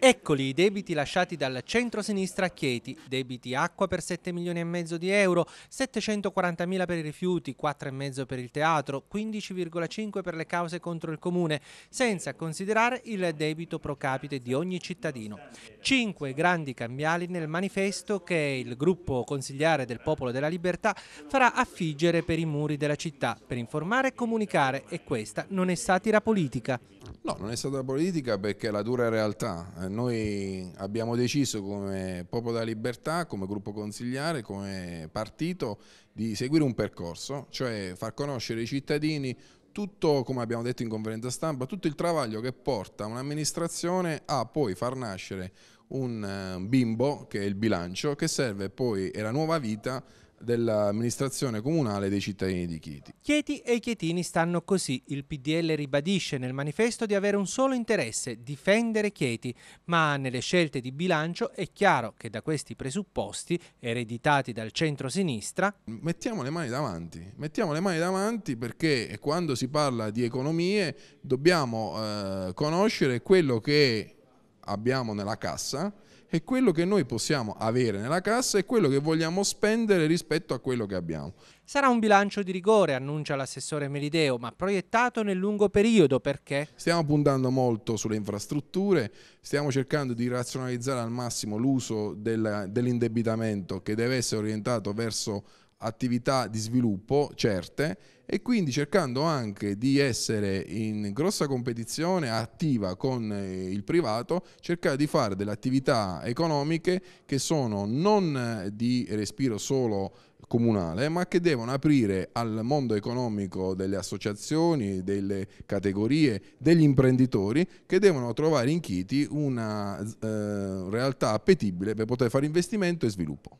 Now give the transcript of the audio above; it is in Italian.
Eccoli i debiti lasciati dal centro-sinistra a Chieti, debiti acqua per 7 milioni e mezzo di euro, 740 mila per i rifiuti, 4,5 per il teatro, 15,5 per le cause contro il comune, senza considerare il debito pro capite di ogni cittadino. Cinque grandi cambiali nel manifesto che il gruppo consigliare del Popolo della Libertà farà affiggere per i muri della città, per informare e comunicare e questa non è satira politica. No, non è satira politica perché è la dura realtà eh noi abbiamo deciso come Popolo della Libertà, come gruppo consigliare, come partito di seguire un percorso, cioè far conoscere ai cittadini tutto, come abbiamo detto in conferenza stampa, tutto il travaglio che porta un'amministrazione a poi far nascere un eh, bimbo, che è il bilancio, che serve poi, è la nuova vita dell'amministrazione comunale dei cittadini di Chieti. Chieti e i chietini stanno così. Il PDL ribadisce nel manifesto di avere un solo interesse, difendere Chieti, ma nelle scelte di bilancio è chiaro che da questi presupposti, ereditati dal centro-sinistra... Mettiamo le mani davanti, mettiamo le mani davanti perché quando si parla di economie dobbiamo eh, conoscere quello che abbiamo nella cassa, è quello che noi possiamo avere nella cassa e quello che vogliamo spendere rispetto a quello che abbiamo. Sarà un bilancio di rigore, annuncia l'assessore Melideo, ma proiettato nel lungo periodo perché? Stiamo puntando molto sulle infrastrutture, stiamo cercando di razionalizzare al massimo l'uso dell'indebitamento che deve essere orientato verso attività di sviluppo certe e quindi cercando anche di essere in grossa competizione attiva con eh, il privato, cercare di fare delle attività economiche che sono non eh, di respiro solo comunale, ma che devono aprire al mondo economico delle associazioni, delle categorie, degli imprenditori che devono trovare in Chiti una eh, realtà appetibile per poter fare investimento e sviluppo.